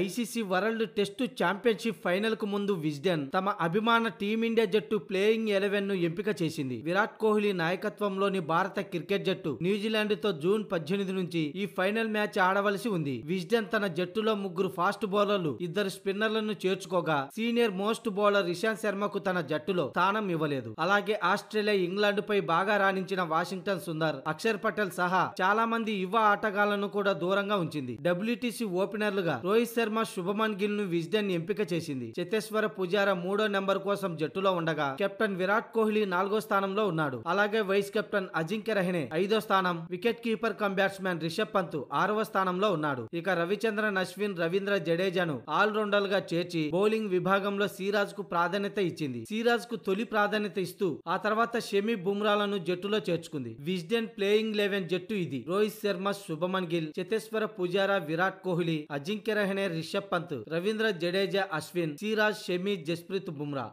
ICC world test championship ఫైనల్కు ముందు Wisden తమ అభిమాన టీమిండియా జట్టు ప్లేయింగ్ ఎలెవెన్ ను ఎంపిక చేసింది విరాట్ కోహ్లీ నాయకత్వంలోని భారత క్రికెట్ జట్టు న్యూజిలాండ్ తో జూన్ పద్దెనిమిది నుంచి ఈ ఫైనల్ మ్యాచ్ ఆడవలసి ఉంది విజ్డెన్ తన జట్టులో ముగ్గురు ఫాస్ట్ బౌలర్లు ఇద్దరు స్పిన్నర్లను చేర్చుకోగా సీనియర్ మోస్ట్ బౌలర్ ఇషాంత్ శర్మకు తన జట్టులో స్థానం ఇవ్వలేదు అలాగే ఆస్ట్రేలియా ఇంగ్లాండ్ పై బాగా రాణించిన వాషింగ్టన్ సుందర్ అక్షర్ పటేల్ సహా చాలా మంది యువ ఆటగాళ్లను కూడా దూరంగా ఉంచింది డబ్ల్యూటీసీ ఓపెనర్లుగా రోహిత్ శర్మ శుభమన్ గిల్ ను విజ్డెన్ ఎంపిక చేసింది చతేశ్వర పుజార మూడో నెంబర్ కోసం జట్టులో ఉండగా కెప్టెన్ విరాట్ కోహ్లీ నాలుగో స్థానంలో ఉన్నాడు అలాగే వైస్ కెప్టెన్ అజింక్య రహెనే ఐదో స్థానం wicket keeper cum batsmen Rishabh Pant ఆరవ స్థానంలో ఉన్నాడు ఇక రవిచంద్రన్ అశ్విన్ రవీంద్ర జడేజాను ఆల్రౌండర్ గా చేర్చి బౌలింగ్ విభాగంలో సిరాజ్ కు ప్రాధాన్యత ఇచ్చింది సిరాజ్ కు తొలి ప్రాధాన్యత ఇస్తూ ఆ తర్వాత షమి బుమ్రాలను జట్టులో చేర్చుకుంది విజ్డెన్ ప్లేయింగ్ లెవెన్ జట్టు ఇది రోహిత్ శర్మ శుభమన్ గిల్ చతేశ్వర పుజారా విరాట్ కోహ్లీ అజింక్య రహనే రిషబ్ పంత్ రవీంద్ర జడేజా అశ్విన్ సిరాజ్ షమీ జస్ప్రీత్ బుమ్రా